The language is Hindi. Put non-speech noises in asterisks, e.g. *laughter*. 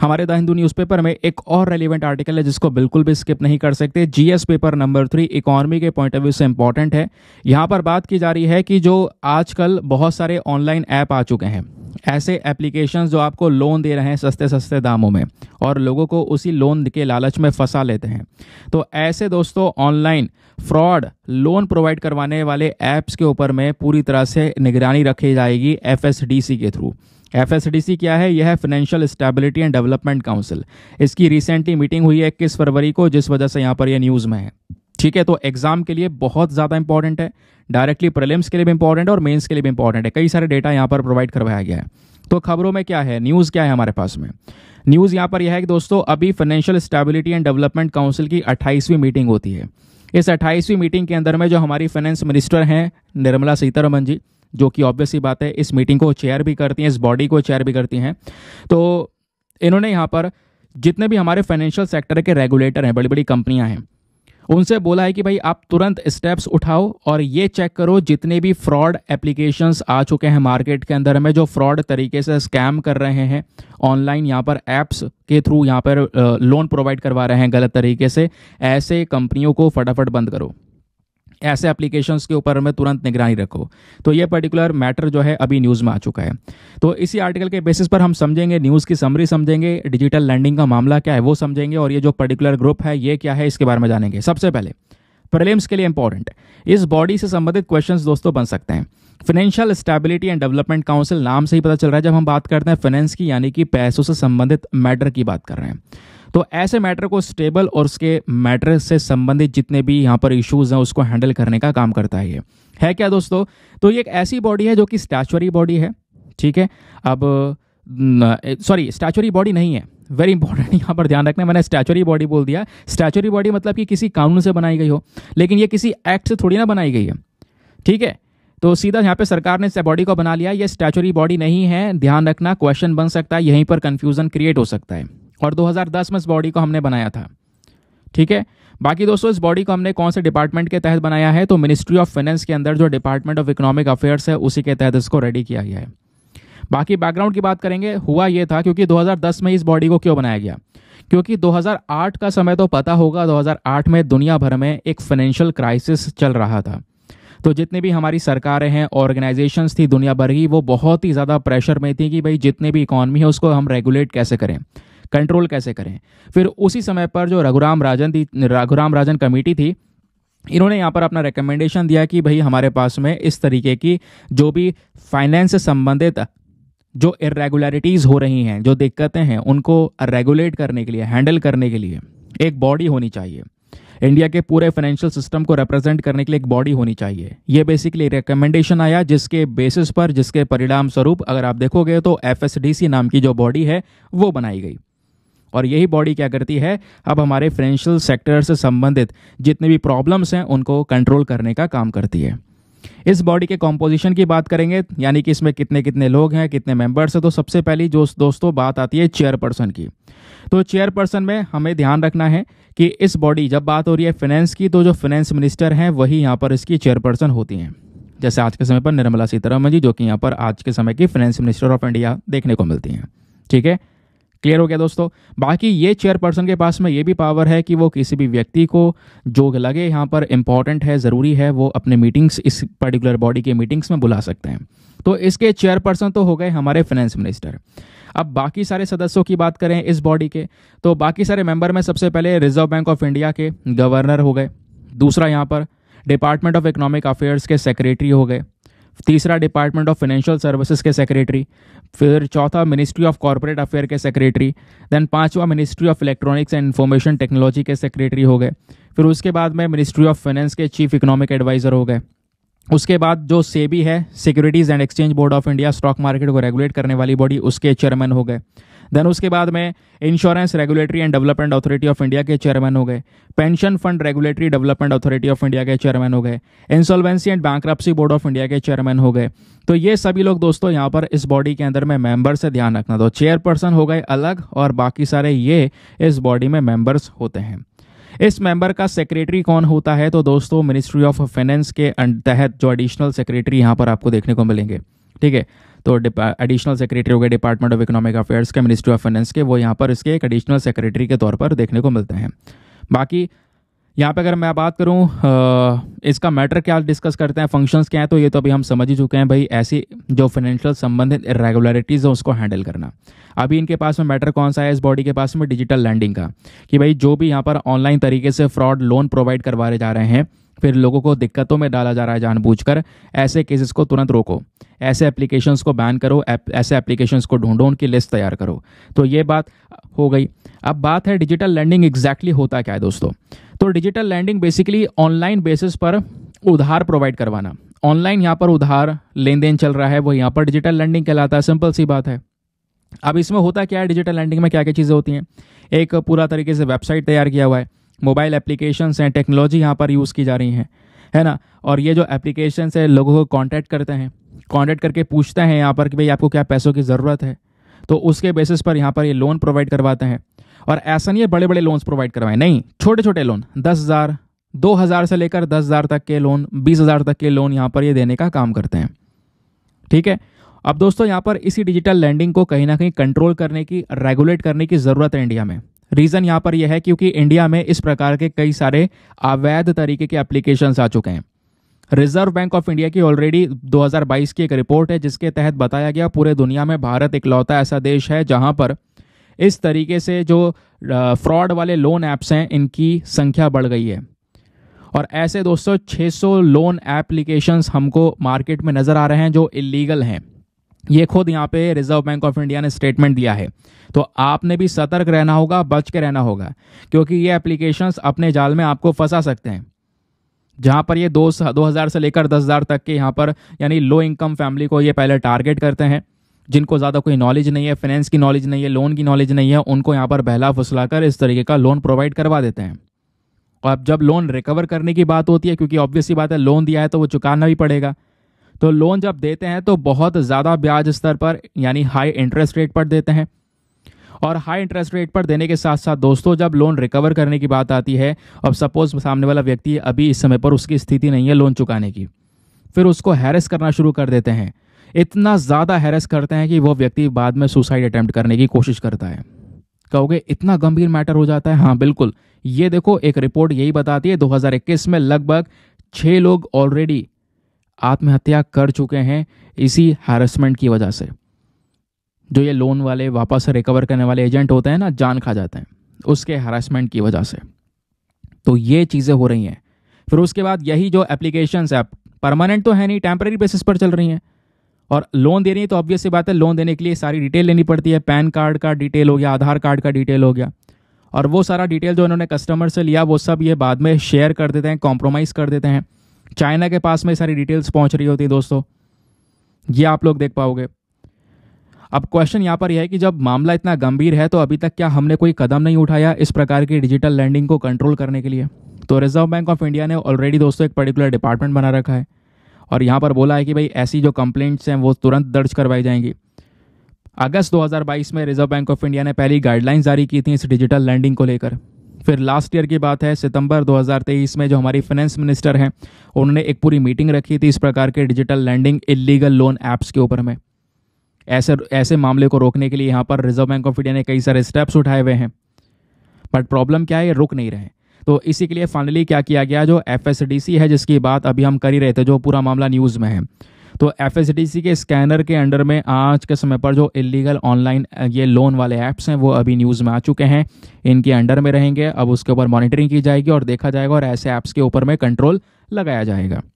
हमारे द हिंदू न्यूज़पेपर में एक और रेलिवेंट आर्टिकल है जिसको बिल्कुल भी स्किप नहीं कर सकते GS paper number three economy के पॉइंट ऑफ व्यू से इंपॉर्टेंट है यहाँ पर बात की जा रही है कि जो आजकल बहुत सारे ऑनलाइन ऐप आ चुके हैं ऐसे एप्लीकेशन जो आपको लोन दे रहे हैं सस्ते सस्ते दामों में और लोगों को उसी लोन के लालच में फंसा लेते हैं तो ऐसे दोस्तों ऑनलाइन फ्रॉड लोन प्रोवाइड करवाने वाले ऐप्स के ऊपर में पूरी तरह से निगरानी रखी जाएगी एफ के थ्रू एफ क्या है यह है financial stability and development council इसकी रिसेंटली मीटिंग हुई है इक्कीस फरवरी को जिस वजह से यहाँ पर यह न्यूज़ में है ठीक है तो एग्जाम के लिए बहुत ज़्यादा इंपॉर्टेंट है डायरेक्टली प्रलिम्स के लिए भी इंपॉर्टेंट है और मेन्स के लिए भी इंपॉर्टेंट है कई सारे डेटा यहाँ पर प्रोवाइड करवाया गया है तो खबरों में क्या है न्यूज़ क्या है हमारे पास में न्यूज़ यहाँ पर यह है कि दोस्तों अभी financial stability and development council की अट्ठाईसवीं मीटिंग होती है इस अट्ठाईसवीं मीटिंग के अंदर में जो हमारी फाइनेंस मिनिस्टर हैं निर्मला सीतारमन जी जो कि ऑब्वियस ही बात है इस मीटिंग को चेयर भी करती हैं इस बॉडी को चेयर भी करती हैं तो इन्होंने यहाँ पर जितने भी हमारे फाइनेंशियल सेक्टर के रेगुलेटर हैं बड़ी बड़ी कंपनियाँ हैं उनसे बोला है कि भाई आप तुरंत स्टेप्स उठाओ और ये चेक करो जितने भी फ्रॉड एप्लीकेशंस आ चुके हैं मार्केट के अंदर में जो फ्रॉड तरीके से स्कैम कर रहे हैं ऑनलाइन यहाँ पर ऐप्स के थ्रू यहाँ पर लोन प्रोवाइड करवा रहे हैं गलत तरीके से ऐसे कंपनियों को फटाफट बंद करो ऐसे एप्लीकेशंस के ऊपर में तुरंत निगरानी रखो तो ये पर्टिकुलर मैटर जो है अभी न्यूज़ में आ चुका है तो इसी आर्टिकल के बेसिस पर हम समझेंगे न्यूज़ की समरी समझेंगे डिजिटल लैंडिंग का मामला क्या है वो समझेंगे और ये जो पर्टिकुलर ग्रुप है ये क्या है इसके बारे में जानेंगे सबसे पहले प्रलिम्स के लिए इंपॉर्टेंट इस बॉडी से संबंधित क्वेश्चन दोस्तों बन सकते हैं financial stability and development council नाम से ही पता चल रहा है जब हम बात करते हैं फाइनेंस की यानी कि पैसों से संबंधित मैटर की बात कर रहे हैं तो ऐसे मैटर को स्टेबल और उसके मैटर से संबंधित जितने भी यहाँ पर इश्यूज हैं उसको हैंडल करने का काम करता है ये है क्या दोस्तों तो ये एक ऐसी बॉडी है जो कि स्टैचुअरी बॉडी है ठीक है अब सॉरी स्टैचुअरी बॉडी नहीं है वेरी इंपॉर्टेंट *laughs* यहाँ पर ध्यान रखना मैंने स्टैचुरी बॉडी बोल दिया स्टैचुरी बॉडी मतलब कि किसी कानून से बनाई गई हो लेकिन ये किसी एक्ट से थोड़ी ना बनाई गई है ठीक है तो सीधा यहाँ पे सरकार ने बॉडी को बना लिया ये स्टैचुरी बॉडी नहीं है ध्यान रखना क्वेश्चन बन सकता है यहीं पर कन्फ्यूजन क्रिएट हो सकता है और 2010 में इस बॉडी को हमने बनाया था ठीक है बाकी दोस्तों इस बॉडी को हमने कौन से डिपार्टमेंट के तहत बनाया है तो मिनिस्ट्री ऑफ फाइनेंस के अंदर जो डिपार्टमेंट ऑफ इकोनॉमिक अफेयर्स है उसी के तहत इसको रेडी किया गया है बाकी बैकग्राउंड की बात करेंगे हुआ ये था क्योंकि 2010 में इस बॉडी को क्यों बनाया गया क्योंकि 2008 का समय तो पता होगा 2008 में दुनिया भर में एक फाइनेंशियल क्राइसिस चल रहा था तो जितने भी हमारी सरकारें हैं ऑर्गेनाइजेशंस थी दुनिया भर की वो बहुत ही ज़्यादा प्रेशर में थी कि भाई जितने भी इकॉनमी है उसको हम रेगुलेट कैसे करें कंट्रोल कैसे करें फिर उसी समय पर जो रघुराम राजन थी रघुराम राजन कमेटी थी इन्होंने यहाँ पर अपना रिकमेंडेशन दिया कि भाई हमारे पास में इस तरीके की जो भी फाइनेंस से संबंधित जो इरेगुलरिटीज़ हो रही हैं जो दिक्कतें हैं उनको रेगुलेट करने के लिए हैंडल करने के लिए एक बॉडी होनी चाहिए इंडिया के पूरे फाइनेंशियल सिस्टम को रिप्रेजेंट करने के लिए एक बॉडी होनी चाहिए ये बेसिकली रिकमेंडेशन आया जिसके बेसिस पर जिसके परिणाम स्वरूप अगर आप देखोगे तो एफ नाम की जो बॉडी है वो बनाई गई और यही बॉडी क्या करती है अब हमारे फाइनेंशियल सेक्टर से संबंधित जितने भी प्रॉब्लम्स हैं उनको कंट्रोल करने का काम करती है इस बॉडी के कॉम्पोजिशन की बात करेंगे यानी कि इसमें कितने कितने लोग हैं कितने मेंबर्स हैं तो सबसे पहली जो दोस्तों बात आती है चेयरपर्सन की तो चेयरपर्सन में हमें ध्यान रखना है कि इस बॉडी जब बात हो रही है फाइनेंस की तो जो फाइनेंस मिनिस्टर हैं वही यहाँ पर इसकी चेयरपर्सन होती हैं जैसे आज के समय पर निर्मला सीतारामन जी जो कि यहाँ पर आज के समय की फाइनेंस मिनिस्टर ऑफ इंडिया देखने को मिलती हैं ठीक है क्लियर हो गया दोस्तों बाकी ये चेयरपर्सन के पास में ये भी पावर है कि वो किसी भी व्यक्ति को जो लगे यहाँ पर इम्पॉर्टेंट है ज़रूरी है वो अपने मीटिंग्स इस पर्टिकुलर बॉडी के मीटिंग्स में बुला सकते हैं तो इसके चेयरपर्सन तो हो गए हमारे फाइनेंस मिनिस्टर अब बाकी सारे सदस्यों की बात करें इस बॉडी के तो बाकी सारे मेंबर में सबसे पहले रिजर्व बैंक ऑफ इंडिया के गवर्नर हो गए दूसरा यहाँ पर डिपार्टमेंट ऑफ इकोनॉमिक अफेयर्स के सेक्रेटरी हो गए तीसरा डिपार्टमेंट ऑफ फाइनेंशियल सर्विसेज के सेक्रेटरी फिर चौथा मिनिस्ट्री ऑफ कॉरपोरेट अफेयर के सेक्रेटरी देन पांचवा ministry of electronics and information technology के सेक्रेटरी हो गए फिर उसके बाद में मिनिस्ट्री ऑफ फाइनेंस के चीफ इकोनॉमिक एडवाइज़र हो गए उसके बाद जो सेबी है securities and exchange board of India stock market को रेगुलेट करने वाली बॉडी उसके चेयरमैन हो गए देन उसके बाद में insurance regulatory and development authority of India के चेयरमैन हो गए pension fund regulatory development authority of India के चेयरमैन हो गए insolvency and bank board of India के चेयरमैन हो गए तो ये सभी लोग दोस्तों यहाँ पर इस बॉडी के अंदर में मेंबर्स से ध्यान रखना दो तो चेयरपर्सन हो गए अलग और बाकी सारे ये इस बॉडी में मेंबर्स होते हैं इस मेंबर का सेक्रेटरी कौन होता है तो दोस्तों मिनिस्ट्री ऑफ फाइनेंस के तहत जो एडिशनल सेक्रेटरी यहाँ पर आपको देखने को मिलेंगे ठीक है तो एडिशनल सेक्रेटरी हो गए डिपार्टमेंट ऑफ इकोनॉमिक अफेयर्स के मिनिस्ट्री ऑफ फाइनेंस के वो यहाँ पर इसके एक एडिशनल सेक्रेटरी के तौर पर देखने को मिलते हैं बाकी यहाँ पे अगर मैं बात करूँ इसका मैटर क्या डिस्कस करते हैं फंक्शंस क्या हैं तो ये तो अभी हम समझ ही चुके हैं भाई ऐसी जो फाइनेंशियल संबंधित इरेगुलरिटीज़ हैं उसको हैंडल करना अभी इनके पास में मैटर कौन सा है इस बॉडी के पास में डिजिटल लैंडिंग का कि भाई जो भी यहाँ पर ऑनलाइन तरीके से फ्रॉड लोन प्रोवाइड करवाए जा रहे हैं फिर लोगों को दिक्कतों में डाला जा रहा है जानबूझ ऐसे केसेस को तुरंत रोको ऐसे एप्लीकेशंस को बैन करो ऐसे एप्लीकेशंस को ढूंढो उनकी लिस्ट तैयार करो तो ये बात हो गई अब बात है डिजिटल लैंडिंग एग्जैक्टली होता क्या है दोस्तों तो digital lending basically online basis पर उधार प्रोवाइड करवाना ऑनलाइन यहाँ पर उधार लेन देन चल रहा है वो यहाँ पर डिजिटल लैंडिंग कहलाता है सिंपल सी बात है अब इसमें होता क्या है डिजिटल लैंडिंग में क्या क्या चीज़ें होती हैं एक पूरा तरीके से वेबसाइट तैयार किया हुआ है मोबाइल एप्लीकेशंस हैं टेक्नोलॉजी यहाँ पर यूज़ की जा रही हैं है ना और ये जो एप्लीकेशन है लोगों को कॉन्टैक्ट करते हैं कॉन्टेक्ट करके पूछता है यहाँ पर कि भाई आपको क्या पैसों की ज़रूरत है तो उसके बेसिस पर यहाँ पर ये लोन प्रोवाइड करवाते हैं और ऐसा नहीं है बड़े बड़े लोन्स प्रोवाइड करवाएं नहीं छोटे छोटे लोन दस हज़ार दो हज़ार से लेकर दस हज़ार तक के लोन बीस हज़ार तक के लोन यहाँ पर ये देने का काम करते हैं ठीक है अब दोस्तों यहाँ पर इसी डिजिटल लैंडिंग को कहीं ना कहीं कंट्रोल करने की रेगुलेट करने की ज़रूरत है इंडिया में रीज़न यहाँ पर यह है क्योंकि इंडिया में इस प्रकार के कई सारे अवैध तरीके के एप्लीकेशन आ चुके हैं रिजर्व बैंक ऑफ इंडिया की ऑलरेडी 2022 की एक रिपोर्ट है जिसके तहत बताया गया पूरे दुनिया में भारत इकलौता ऐसा देश है जहां पर इस तरीके से जो फ्रॉड वाले लोन ऐप्स हैं इनकी संख्या बढ़ गई है और ऐसे दोस्तों 600 लोन एप्लीकेशंस हमको मार्केट में नज़र आ रहे हैं जो इलीगल हैं ये खुद यहाँ पे रिजर्व बैंक ऑफ इंडिया ने स्टेटमेंट दिया है तो आपने भी सतर्क रहना होगा बच के रहना होगा क्योंकि ये एप्लीकेशंस अपने जाल में आपको फंसा सकते हैं जहाँ पर ये दो दो हज़ार से लेकर दस हज़ार तक के यहाँ पर यानी लो इनकम फैमिली को ये पहले टारगेट करते हैं जिनको ज़्यादा कोई नॉलेज नहीं है फाइनेंस की नॉलेज नहीं है लोन की नॉलेज नहीं है उनको यहाँ पर बहला फुसला कर इस तरीके का लोन प्रोवाइड करवा देते हैं और अब जब लोन रिकवर करने की बात होती है क्योंकि ऑब्वियसली बात है लोन दिया है तो वो चुकाना भी पड़ेगा तो लोन जब देते हैं तो बहुत ज़्यादा ब्याज स्तर पर यानी हाई इंटरेस्ट रेट पर देते हैं और हाई इंटरेस्ट रेट पर देने के साथ साथ दोस्तों जब लोन रिकवर करने की बात आती है अब सपोज सामने वाला व्यक्ति अभी इस समय पर उसकी स्थिति नहीं है लोन चुकाने की फिर उसको हैरेस करना शुरू कर देते हैं इतना ज़्यादा हैरेस करते हैं कि वो व्यक्ति बाद में सुसाइड अटैम्प्ट करने की कोशिश करता है कहोगे इतना गंभीर मैटर हो जाता है हाँ बिल्कुल ये देखो एक रिपोर्ट यही बताती है 2021 में लगभग छः लोग ऑलरेडी आत्महत्या कर चुके हैं इसी हैरेसमेंट की वजह से जो ये लोन वाले वापस रिकवर करने वाले एजेंट होते हैं ना जान खा जाते हैं उसके हरासमेंट की वजह से तो ये चीज़ें हो रही हैं फिर उसके बाद यही जो एप्लीकेशंस है परमानेंट तो है नहीं टेम्प्रेरी बेसिस पर चल रही हैं और लोन दे रही है तो ऑब्वियस सी बात है लोन देने के लिए सारी डिटेल लेनी पड़ती है पैन कार्ड का डिटेल हो गया आधार कार्ड का डिटेल हो गया और वो सारा डिटेल जो इन्होंने कस्टमर से लिया वो सब ये बाद में शेयर कर देते हैं कॉम्प्रोमाइज़ कर देते हैं चाइना के पास में सारी डिटेल्स पहुंच रही होती है दोस्तों ये आप लोग देख पाओगे अब क्वेश्चन यहाँ पर यह है कि जब मामला इतना गंभीर है तो अभी तक क्या हमने कोई कदम नहीं उठाया इस प्रकार की डिजिटल लैंडिंग को कंट्रोल करने के लिए तो रिजर्व बैंक ऑफ इंडिया ने ऑलरेडी दोस्तों एक पर्टिकुलर डिपार्टमेंट बना रखा है और यहाँ पर बोला है कि भाई ऐसी जो कंप्लेंट्स हैं वो तुरंत दर्ज करवाई जाएंगी अगस्त 2022 में रिजर्व बैंक ऑफ इंडिया ने पहली गाइडलाइन जारी की थी इस डिजिटल लैंडिंग को लेकर फिर लास्ट ईयर की बात है सितंबर 2023 में जो हमारी फाइनेंस मिनिस्टर हैं उन्होंने एक पूरी मीटिंग रखी थी इस प्रकार के digital lending illegal loan apps के ऊपर में ऐसे ऐसे मामले को रोकने के लिए यहाँ पर रिजर्व बैंक ऑफ इंडिया ने कई सारे स्टेप्स उठाए हुए हैं बट प्रॉब्लम क्या है ये रुक नहीं रहे तो इसी के लिए फाइनली क्या किया गया जो एफ है जिसकी बात अभी हम कर ही रहे थे जो पूरा मामला न्यूज़ में है तो एफ के स्कैनर के अंडर में आज के समय पर जो इलीगल ऑनलाइन ये लोन वाले ऐप्स हैं वो अभी न्यूज़ में आ चुके हैं इनके अंडर में रहेंगे अब उसके ऊपर मॉनिटरिंग की जाएगी और देखा जाएगा और ऐसे ऐप्स के ऊपर में कंट्रोल लगाया जाएगा